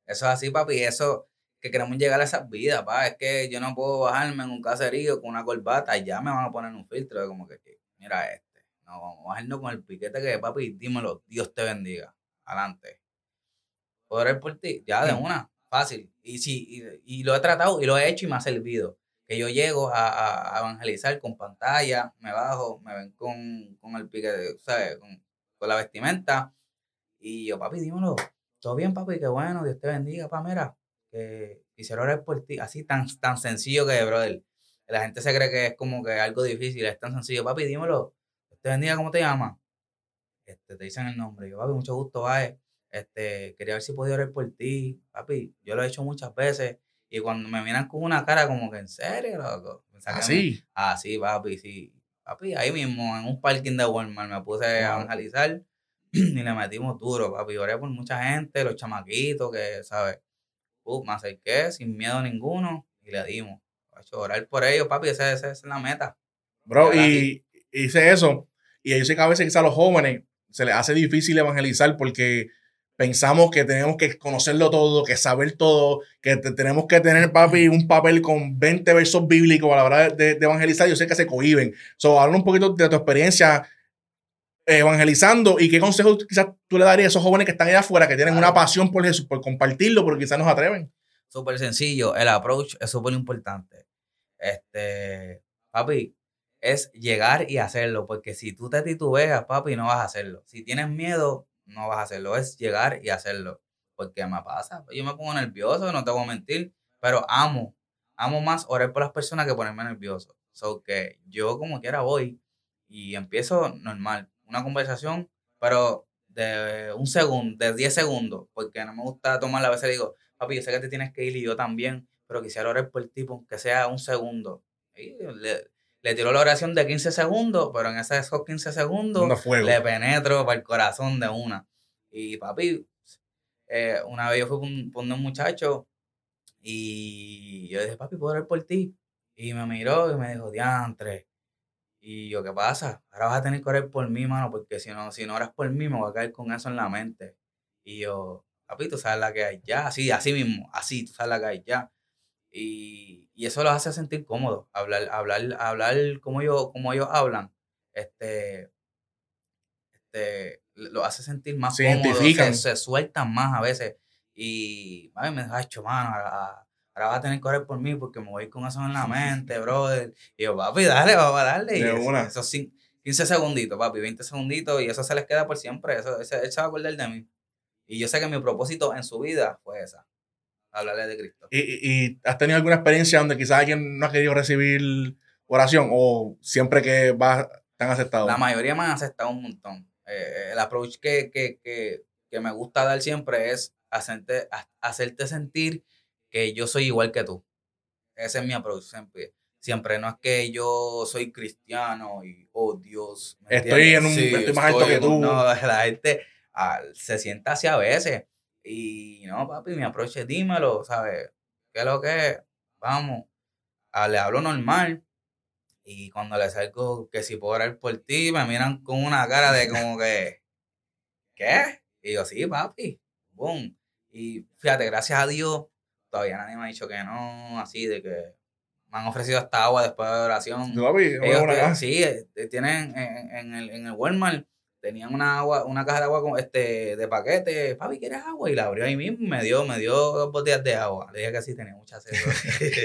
es así, papi. Eso que queremos llegar a esas vidas, pa. Es que yo no puedo bajarme en un caserío con una corbata. Ya me van a poner un filtro de como que, mira este. No, vamos a bajarnos con el piquete que, papi, dímelo. Dios te bendiga. Adelante. Podré por ti. Ya, de mm. una. Fácil. Y, y lo he tratado y lo he hecho y me ha servido que yo llego a, evangelizar con pantalla, me bajo, me ven con, con el pique, ¿sabes? Con, la vestimenta. Y yo, papi, dímelo, todo bien, papi, qué bueno, Dios te bendiga, papi, mira, que quisiera orar por ti. Así tan, tan sencillo que, brother, la gente se cree que es como que algo difícil, es tan sencillo, papi, dímelo, Dios te bendiga, ¿cómo te llamas? Este, te dicen el nombre, yo, papi, mucho gusto, va, este, quería ver si podía orar por ti, papi, yo lo he hecho muchas veces y cuando me miran con una cara como que, ¿en serio, loco? ¿Así? ¿Ah, Así, ah, papi, sí. Papi, ahí mismo, en un parking de Walmart, me puse a evangelizar y le metimos duro, papi. Oré por mucha gente, los chamaquitos, que, ¿sabes? más me acerqué sin miedo ninguno y le dimos. a orar por ellos, papi, esa, es la meta. Bro, y hice eso. Y yo sé que a veces quizá a los jóvenes se les hace difícil evangelizar porque pensamos que tenemos que conocerlo todo, que saber todo, que tenemos que tener, papi, un papel con 20 versos bíblicos a la hora de, evangelizar. Yo sé que se cohiben. So, habla un poquito de tu experiencia evangelizando y qué consejos quizás tú le darías a esos jóvenes que están allá afuera, que tienen una pasión por Jesús, por compartirlo, porque quizás nos atreven. Súper sencillo. El approach es súper importante. Este, papi, es llegar y hacerlo, porque si tú te titubeas, papi, no vas a hacerlo. Si tienes miedo, no vas a hacerlo, es llegar y hacerlo. Porque me pasa, pues, yo me pongo nervioso, no te voy a mentir, pero amo, amo más orar por las personas que ponerme nervioso. So que yo como quiera voy y empiezo normal, una conversación, pero de un segundo, de 10 segundos, porque no me gusta tomarla. A veces digo, papi, yo sé que te tienes que ir y yo también, pero quisiera orar por el tipo pues, que sea un segundo. Y le, le tiró la oración de 15 segundos, pero en esos 15 segundos le penetro para el corazón de una. Y papi, eh, una vez yo fui con, un muchacho y yo dije, papi, ¿puedo orar por ti? Y me miró y me dijo, diantre. Y yo, ¿qué pasa? Ahora vas a tener que orar por mí, mano, porque si no, si no oras por mí, me voy a caer con eso en la mente. Y yo, papi, tú sabes la que hay ya, así, así mismo, así, tú sabes la que hay ya. Y, eso los hace sentir cómodos, hablar, hablar, hablar como, yo, como ellos hablan, este, este, lo hace sentir más cómodo Se, sueltan más a veces. Y me dijo, mano, ahora, ahora, vas a tener que correr por mí porque me voy con eso en la mente, brother. Y yo, papi, dale, va a darle. Y eso, 15 segunditos, papi, 20 segunditos, y eso se les queda por siempre. Eso, eso se va a acordar de mí. Y yo sé que mi propósito en su vida fue esa hablarle de Cristo. ¿Y, y, has tenido alguna experiencia donde quizás alguien no ha querido recibir oración o siempre que va te aceptado? La mayoría me han aceptado un montón. Eh, eh, el approach que, que, me gusta dar siempre es hacerte, hacerte sentir que yo soy igual que tú. Ese es mi approach siempre. no es que yo soy cristiano y oh Dios. Estoy en un más alto que tú. no, la gente ah, se sienta así a veces. Y no, papi, me aproche, dímelo, ¿sabes? ¿Qué es lo que es? Vamos. A, ah, le hablo normal. Y cuando le salgo que si puedo orar por ti, me miran con una cara de como que, ¿qué? Y yo, sí, papi. Boom. Y fíjate, gracias a Dios, todavía nadie me ha dicho que no, así de que me han ofrecido hasta agua después de oración. No, papi, sí, eh, eh, tienen en, el, en el Walmart tenían una una caja de agua con, este, de paquete, papi, ¿quieres agua? Y la abrió ahí mismo, me dio, me dio dos botellas de agua. Le dije que sí, tenía mucha sed.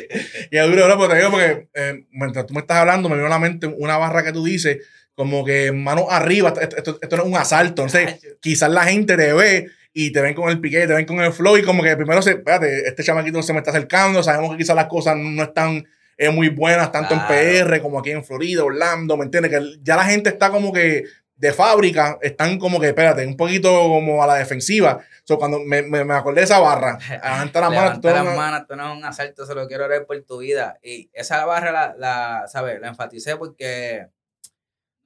y es duro, porque te digo, porque eh, mientras tú me estás hablando, me vino a la mente una barra que tú dices, como que mano arriba, esto, no es un asalto. Entonces, quizás la gente te ve y te ven con el piquete, te ven con el flow y como que primero se, espérate, este chamaquito se me está acercando, sabemos que quizás las cosas no están eh, muy buenas, tanto en PR como aquí en Florida, Orlando, ¿me entiendes? Que ya la gente está como que de fábrica están como que, espérate, un poquito como a la defensiva. So, cuando me, acordé de esa barra, levanta las manos. tú no es un asalto, se lo quiero leer por tu vida. Y esa barra la, la ¿sabes? La enfaticé porque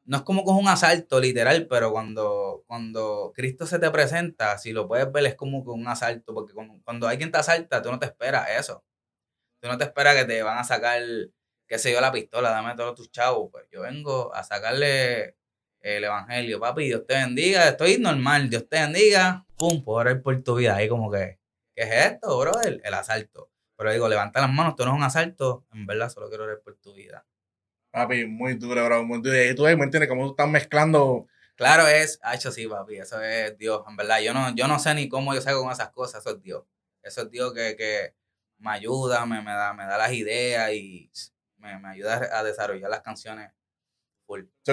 no es como con un asalto literal, pero cuando, cuando Cristo se te presenta, si lo puedes ver, es como con un asalto, porque cuando, alguien te asalta, tú no te esperas eso. Tú no te esperas que te van a sacar, qué sé yo, la pistola, dame todos tus chavos. Pues yo vengo a sacarle el Evangelio, papi, Dios te bendiga, estoy normal, Dios te bendiga, pum, puedo orar por tu vida. Ahí como que, ¿qué es esto, bro? El, asalto. Pero digo, levanta las manos, esto no es un asalto, en verdad solo quiero orar por tu vida. Papi, muy duro, bro, muy duro. Y tú me entiendes cómo tú estás mezclando. Claro, es, ha hecho sí, papi, eso es Dios, en verdad. Yo no, yo no sé ni cómo yo salgo con esas cosas, eso es Dios. Eso es Dios que, me ayuda, me, da, me da las ideas y me, me ayuda a desarrollar las canciones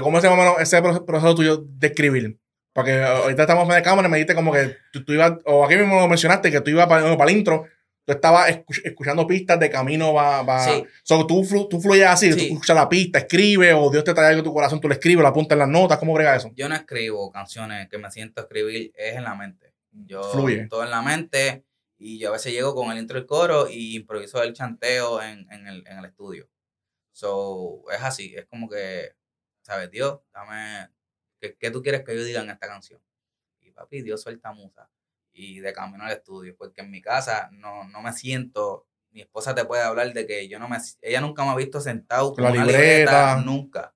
¿Cómo se ese proceso tuyo de escribir? Porque ah, ahorita estamos en la cámara y me dijiste como que tú, ibas, o aquí mismo lo mencionaste, que tú ibas para, el intro, tú estabas escuchando pistas de camino va, So, tú, tú fluyes así, tú escuchas la pista, escribes, o Dios te trae algo en tu corazón, tú lo escribes, lo apuntas en las notas, ¿cómo brega eso? Yo no escribo canciones que me siento a escribir, es en la mente. Yo Fluye. todo en la mente, y yo a veces llego con el intro y el coro y improviso el chanteo en, el, en el estudio. So, es así, es como que ¿sabes? Dios, dame, ¿qué, ¿qué, tú quieres que yo diga en esta canción? Y papi, Dios suelta musa. Y de camino al estudio, porque en mi casa no, no me siento, mi esposa te puede hablar de que yo no me, ella nunca me ha visto sentado con La una libreta, nunca.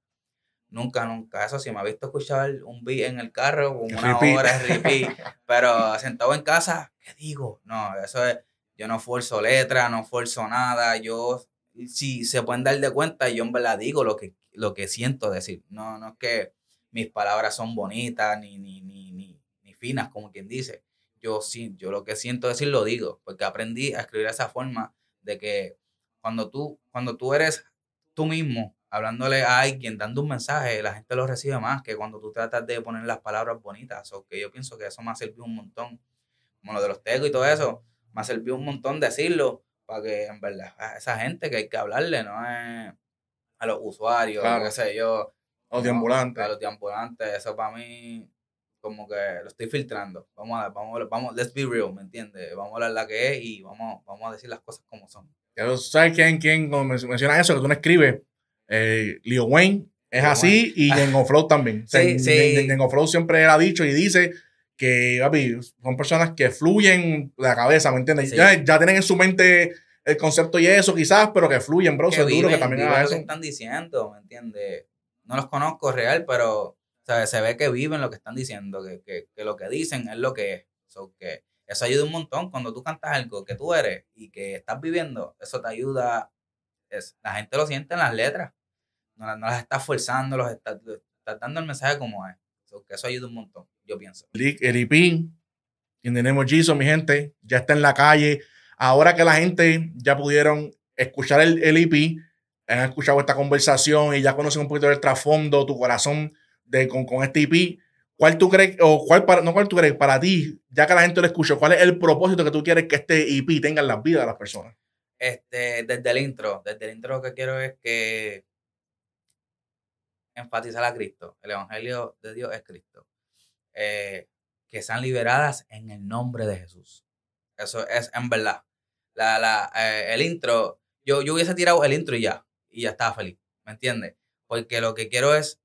Nunca, nunca. Eso sí, me ha visto escuchar un beat en el carro, una hora hora, repeat. pero sentado en casa, ¿qué digo? No, eso es, yo no fuerzo letra, no fuerzo nada, yo si se pueden dar de cuenta, yo en verdad digo lo que, lo que siento decir. No, no es que mis palabras son bonitas ni, ni, ni, ni, finas, como quien dice. Yo, sí, yo lo que siento decir lo digo, porque aprendí a escribir esa forma de que cuando tú, cuando tú eres tú mismo, hablándole a alguien, dando un mensaje, la gente lo recibe más que cuando tú tratas de poner las palabras bonitas. O que yo pienso que eso me ha servido un montón. Como lo de los textos y todo eso, me ha servido un montón decirlo para que en verdad a esa gente que hay que hablarle, no es a los usuarios, claro. qué sé yo. Los deambulantes. A los deambulantes, eso para mí como que lo estoy filtrando. Vamos a, vamos, vamos, let's be real, ¿me entiendes? Vamos a hablar la que es y vamos, vamos a decir las cosas como son. ¿sabes quién, quién menciona eso, que tú no escribes? Eh, Leo Wayne es así y en Flow también. Sí, sí. siempre ha dicho y dice que, son personas que fluyen la cabeza, ¿me entiendes? Ya, tienen en su mente el concepto y eso, quizás, pero que fluyen, bro. Que duro que también están diciendo, ¿me entiendes? No los conozco real, pero se ve que viven lo que están diciendo, que, lo que dicen es lo que es. que eso ayuda un montón cuando tú cantas algo que tú eres y que estás viviendo, eso te ayuda. Es, la gente lo siente en las letras. No, las estás forzando, los estás, dando el mensaje como es. que eso ayuda un montón yo pienso. El quien tenemos Jesus, mi gente, ya está en la calle. Ahora que la gente ya pudieron escuchar el, el e han escuchado esta conversación y ya conocen un poquito del trasfondo, tu corazón de, con, este IP, e ¿cuál tú crees, o cuál para, no cuál tú crees, para ti, ya que la gente lo escuchó, cuál es el propósito que tú quieres que este EP tenga en las vidas de las personas? Este, desde el intro, desde el intro lo que quiero es que enfatizar a Cristo. El Evangelio de Dios es Cristo. Eh, que sean liberadas en el nombre de Jesús. Eso es en verdad. Eh, el intro, yo, yo hubiese tirado el intro y ya, y ya estaba feliz, ¿me entiendes? Porque lo que quiero es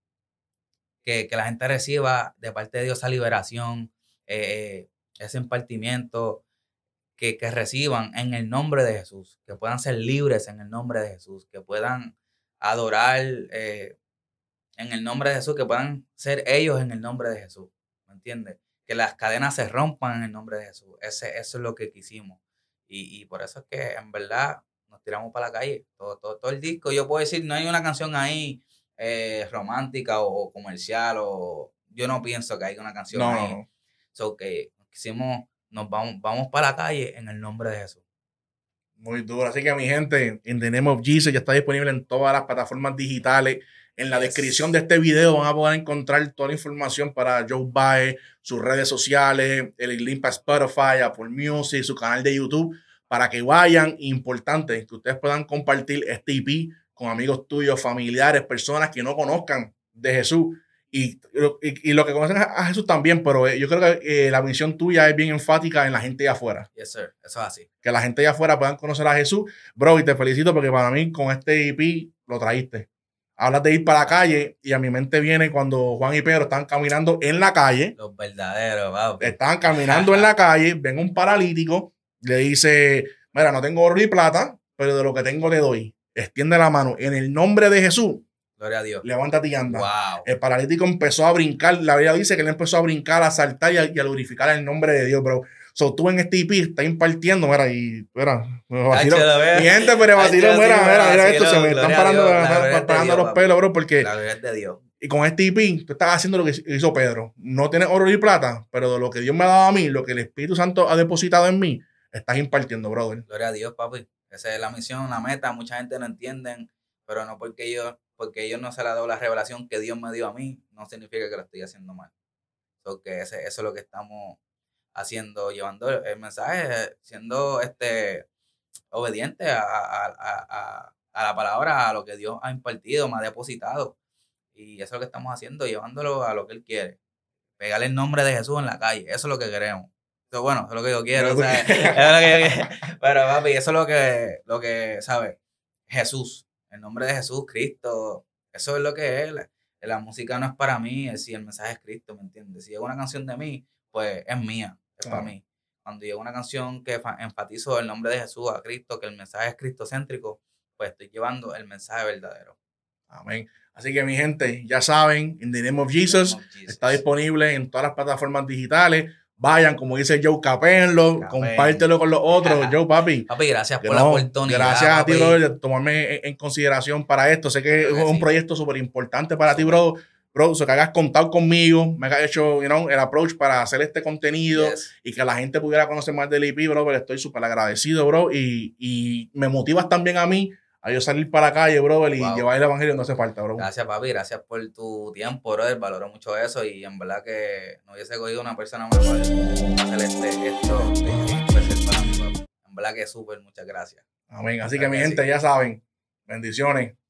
que, la gente reciba de parte de Dios esa liberación, eh, ese impartimiento, que, reciban en el nombre de Jesús, que puedan ser libres en el nombre de Jesús, que puedan adorar en el nombre de Jesús, que puedan ser ellos en el nombre de Jesús. ¿entiendes? Que las cadenas se rompan en el nombre de Jesús. Ese, eso es lo que quisimos. Y, y por eso es que en verdad nos tiramos para la calle. Todo, todo, todo el disco, yo puedo decir, no hay una canción ahí eh, romántica o, comercial o yo no pienso que haya una canción no, ahí. No. que quisimos, nos vamos, vamos para la calle en el nombre de Jesús. Muy duro. Así que mi gente, en The Name of Jesus ya está disponible en todas las plataformas digitales. En la descripción de este video van a poder encontrar toda la información para Joe Baez, sus redes sociales, el link para Spotify, Apple Music, su canal de YouTube, para que vayan. Importante que ustedes puedan compartir este IP con amigos tuyos, familiares, personas que no conozcan de Jesús. Y, y, lo que conocen a Jesús también, pero eh, yo creo que eh, la misión tuya es bien enfática en la gente de afuera. Yes, sir. Eso es así. Que la gente de afuera puedan conocer a Jesús. Bro, y te felicito porque para mí con este IP lo trajiste hablas de ir para la calle y a mi mente viene cuando Juan y Pedro están caminando en la calle. Los verdaderos, wow. Están caminando en la calle, ven un paralítico, le dice, mira, no tengo oro y plata, pero de lo que tengo te doy. Extiende la mano. En el nombre de Jesús. Gloria a Dios. Levántate y anda. Wow. El paralítico empezó a brincar. La Biblia dice que él empezó a brincar, a saltar y a, y a glorificar el nombre de Dios, bro. So, tú en este IP estás impartiendo, mira, y, mira, me Mi gente, pero vacilo, mira, mira, mira esto, se me están parando, los pelos, bro, porque... La verdad de Dios. Y con este IP, tú estás haciendo lo que hizo Pedro. No tienes oro y plata, pero de lo que Dios me ha dado a mí, lo que el Espíritu Santo ha depositado en mí, estás impartiendo, brother. Gloria a Dios, papi. Esa es la misión, la meta. Mucha gente no entienden, pero no porque yo, porque yo no se la dado la revelación que Dios me dio a mí, no significa que lo estoy haciendo mal. Porque ese, eso es lo que estamos haciendo, llevando el mensaje, siendo este obediente a, la palabra, a lo que Dios ha impartido, me ha depositado. Y eso es lo que estamos haciendo, llevándolo a lo que Él quiere. Pegarle el nombre de Jesús en la calle, eso es lo que queremos. bueno, eso es lo que yo quiero, Pero papi, eso es lo que, lo que, ¿sabes? Jesús, el nombre de Jesús, Cristo, eso es lo que es. La, música no es para mí, es si el mensaje es Cristo, ¿me entiendes? Si es una canción de mí, pues es mía. Para mí. Cuando llega una canción que enfatizo el nombre de Jesús a Cristo, que el mensaje es cristocéntrico, pues estoy llevando el mensaje verdadero. Amén. Así que mi gente, ya saben, In the Name of Jesus, está disponible en todas las plataformas digitales. Vayan, como dice Joe, Capello compártelo con los otros. Joe, papi. Papi, gracias por la oportunidad. Gracias a ti, bro, de tomarme en, consideración para esto. Sé que es, un proyecto súper importante para ti, bro bro, sea, que hagas contado conmigo, me hayas hecho, you know, el approach para hacer este contenido y que la gente pudiera conocer más del IP, e bro, pero estoy súper agradecido, bro, y, me motivas también a mí a yo salir para la calle, bro, y llevar el evangelio no hace falta, bro. Gracias, papi, gracias por tu tiempo, bro, valoro mucho eso y en verdad que no hubiese cogido una persona más para hacer este, esto, para mí, En verdad que súper, muchas gracias. Amén, así que, mi gente, ya saben, bendiciones.